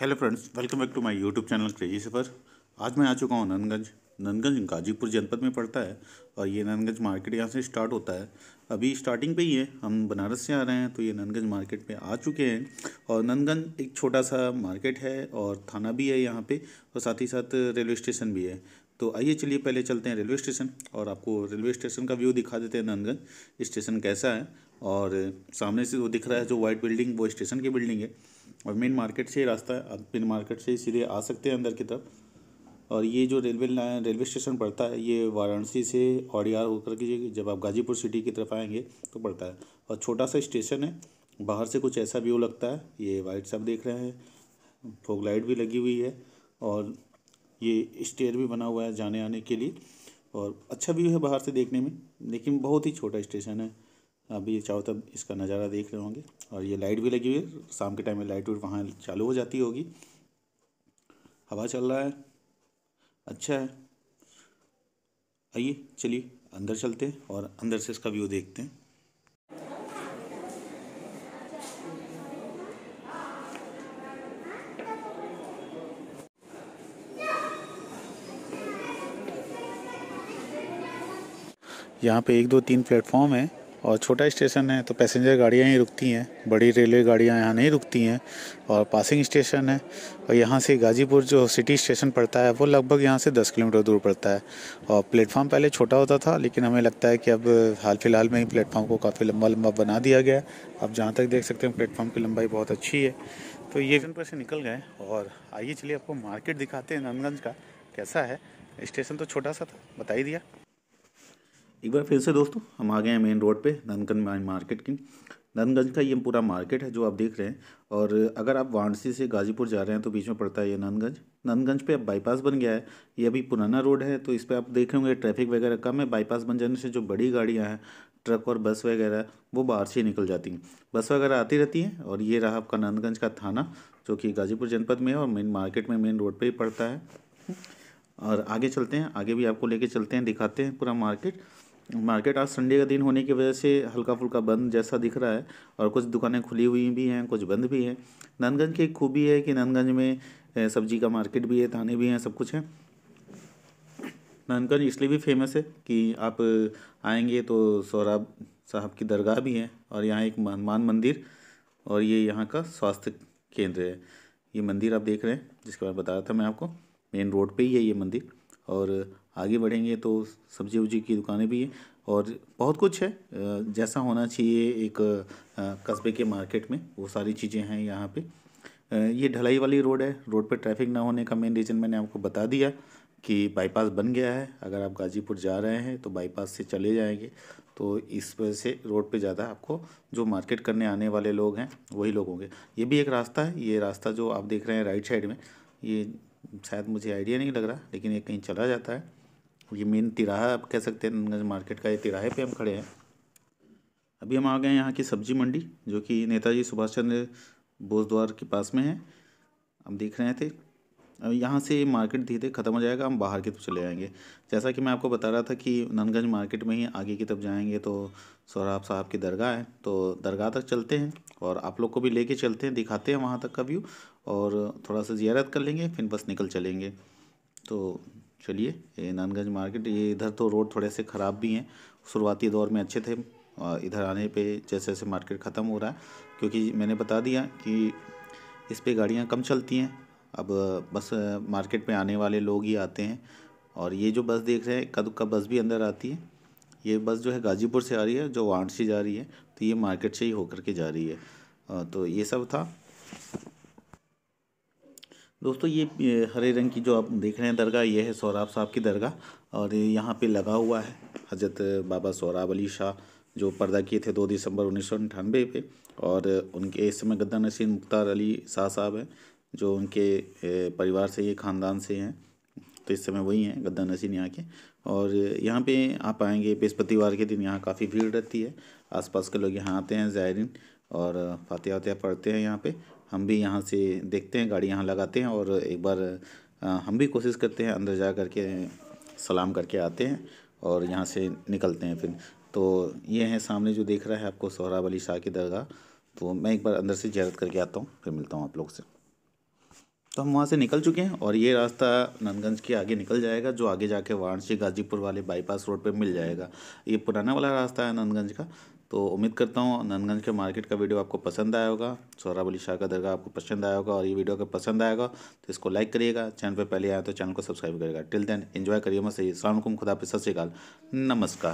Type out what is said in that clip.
hello friends welcome back to my YouTube channel crazy सफ़र आज मैं आ चुका हूँ नंदगंज नंदगंज गाजीपुर जनपद में पड़ता है और ये नंदगंज मार्केट यहाँ से स्टार्ट होता है अभी स्टार्टिंग पे ही है हम बनारस से आ रहे हैं तो ये नंदगंज मार्केट पे आ चुके हैं और नंदगंज एक छोटा सा मार्केट है और थाना भी है यहाँ पे और साथ ही साथ रेलवे स्टेशन भी है तो आइए चलिए पहले चलते हैं रेलवे स्टेशन और आपको रेलवे स्टेशन का व्यू दिखा देते हैं नंदगंज स्टेशन कैसा है और सामने से वो दिख रहा है जो वाइट बिल्डिंग वो स्टेशन की बिल्डिंग है और मेन मार्केट से ही रास्ता है आप मेन मार्केट से ही सीधे आ सकते हैं अंदर की तरफ और ये जो रेलवे लाइन रेलवे स्टेशन पड़ता है ये वाराणसी से ऑडियार होकर के जब आप गाजीपुर सिटी की तरफ आएंगे तो पड़ता है और छोटा सा स्टेशन है बाहर से कुछ ऐसा व्यू लगता है ये वाइट सब देख रहे हैं फोक लाइट भी लगी हुई है और ये स्टेयर भी बना हुआ है जाने आने के लिए और अच्छा व्यू है बाहर से देखने में लेकिन बहुत ही छोटा स्टेशन है अभी चाहो तब इसका नज़ारा देख रहे होंगे और ये लाइट भी लगी हुई है शाम के टाइम में लाइट वहाँ चालू हो जाती होगी हवा चल रहा है अच्छा है आइए चलिए अंदर चलते हैं और अंदर से इसका व्यू देखते हैं यहाँ पे एक दो तीन प्लेटफॉर्म है और छोटा स्टेशन है तो पैसेंजर गाड़ियाँ ही रुकती हैं बड़ी रेलवे गाड़ियाँ यहाँ नहीं रुकती हैं और पासिंग स्टेशन है और यहाँ से गाजीपुर जो सिटी स्टेशन पड़ता है वो लगभग यहाँ से 10 किलोमीटर दूर पड़ता है और प्लेटफार्म पहले छोटा होता था लेकिन हमें लगता है कि अब हाल फिलहाल में ही प्लेटफार्म को काफ़ी लंबा लंबा बना दिया गया है अब जहाँ तक देख सकते हैं प्लेटफार्म की लंबाई बहुत अच्छी है तो ये स्टेशन पर से निकल गए और आइए चलिए आपको मार्केट दिखाते हैं नंदगंज का कैसा है स्टेशन तो छोटा सा था बता ही दिया एक बार फिर से दोस्तों हम आ गए हैं मेन रोड पे धनगंज मार्केट की नंदगंज का ये पूरा मार्केट है जो आप देख रहे हैं और अगर आप वारणसी से गाजीपुर जा रहे हैं तो बीच में पड़ता है ये नंदगंज नंदगंज पे अब बाईपास बन गया है ये अभी पुराना रोड है तो इस पर आप देख रहे होंगे ट्रैफिक वगैरह कम है बाईपास बन जाने से जो बड़ी गाड़ियाँ हैं ट्रक और बस वगैरह वो बाहर से निकल जाती हैं बस वगैरह आती रहती हैं और ये रहा आपका नंदगंज का थाना जो कि गाजीपुर जनपद में है और मेन मार्केट में मेन रोड पर ही पड़ता है और आगे चलते हैं आगे भी आपको लेके चलते हैं दिखाते हैं पूरा मार्केट मार्केट आज संडे का दिन होने की वजह से हल्का फुल्का बंद जैसा दिख रहा है और कुछ दुकानें खुली हुई भी हैं कुछ बंद भी हैं नंदगंज की एक खूबी है कि नंदगंज में सब्जी का मार्केट भी है थाने भी हैं सब कुछ है नंदगंज इसलिए भी फेमस है कि आप आएंगे तो सौराब साहब की दरगाह भी है और यहाँ एक हनुमान मंदिर और ये यहाँ का स्वास्थ्य केंद्र है ये मंदिर आप देख रहे हैं जिसके बारे में बता रहा था मैं आपको मेन रोड पे ही है ये मंदिर और आगे बढ़ेंगे तो सब्जी उब्जी की दुकानें भी हैं और बहुत कुछ है जैसा होना चाहिए एक कस्बे के मार्केट में वो सारी चीज़ें हैं यहाँ पे ये ढलाई वाली रोड है रोड पर ट्रैफिक ना होने का मेन रीज़न मैंने आपको बता दिया कि बाईपास बन गया है अगर आप गाजीपुर जा रहे हैं तो बाईपास से चले जाएंगे तो इस वजह से रोड पे ज़्यादा आपको जो मार्केट करने आने वाले लोग हैं वही लोग होंगे ये भी एक रास्ता है ये रास्ता जो आप देख रहे हैं राइट साइड में ये शायद मुझे आइडिया नहीं लग रहा लेकिन ये कहीं चला जाता है ये मेन तिराहा आप कह सकते हैं मार्केट का ये तिराहे पे हम खड़े हैं अभी हम आ गए हैं यहाँ की सब्जी मंडी जो कि नेताजी सुभाष चंद्र बोस द्वार के पास में है हम देख रहे थे अब यहाँ से मार्केट धीरे धीरे ख़त्म हो जाएगा हम बाहर की तरफ चले जाएंगे जैसा कि मैं आपको बता रहा था कि नंदगंज मार्केट में ही आगे की तरफ जाएंगे तो सौराब साहब की दरगाह है तो दरगाह तक चलते हैं और आप लोग को भी लेके चलते हैं दिखाते हैं वहाँ तक का व्यू और थोड़ा सा जियारत कर लेंगे फिर बस निकल चलेंगे तो चलिए नानगंज मार्केट ये इधर तो रोड थोड़े से ख़राब भी हैं शुरुआती दौर में अच्छे थे इधर आने पे जैसे जैसे मार्केट ख़त्म हो रहा है क्योंकि मैंने बता दिया कि इस पर गाड़ियाँ कम चलती हैं अब बस मार्केट में आने वाले लोग ही आते हैं और ये जो बस देख रहे हैं कद का बस भी अंदर आती है ये बस जो है गाजीपुर से आ रही है जो वाराणसी जा रही है तो ये मार्केट से ही होकर के जा रही है तो ये सब था दोस्तों ये हरे रंग की जो आप देख रहे हैं दरगाह ये है सौराब साहब की दरगाह और यहाँ पे लगा हुआ है हजरत बाबा सौराब अली शाह जो पर्दा किए थे दो दिसंबर उन्नीस सौ अंठानवे पे और उनके इस समय गद्दा नसीन मुख्तार अली शाह साहब हैं जो उनके परिवार से ये ख़ानदान से हैं तो इस समय वही हैं गद्दा नसीन यहाँ के और यहाँ पे आप आएंगे बृहस्पतिवार के दिन यहाँ काफ़ी भीड़ रहती है आसपास के लोग यहाँ आते हैं ज़ायरीन और फातिहा वातिया पढ़ते हैं यहाँ पे हम भी यहाँ से देखते हैं गाड़ी यहाँ लगाते हैं और एक बार हम भी कोशिश करते हैं अंदर जा कर के सलाम करके आते हैं और यहाँ से निकलते हैं फिर तो ये हैं सामने जो देख रहा है आपको सोहराब अली शाह की दरगाह तो मैं एक बार अंदर से जैरत करके आता हूँ फिर मिलता हूँ आप लोग से तो हम वहाँ से निकल चुके हैं और ये रास्ता नंदगंज के आगे निकल जाएगा जो आगे जाके वाराणसी गाजीपुर वाले बाईपास रोड पे मिल जाएगा ये पुराना वाला रास्ता है नंदगंज का तो उम्मीद करता हूँ नंदगंज के मार्केट का वीडियो आपको पसंद आया होगा सोहराब अली शाह का दरगाह आपको पसंद आया होगा और ये वीडियो अगर पसंद आएगा तो इसको लाइक करिएगा चैनल पर पहले आया तो चैनल को सब्सक्राइब करिएगा टिल देन इन्जॉय करिए मैं सही अल्लाम खुदा पे सत नमस्कार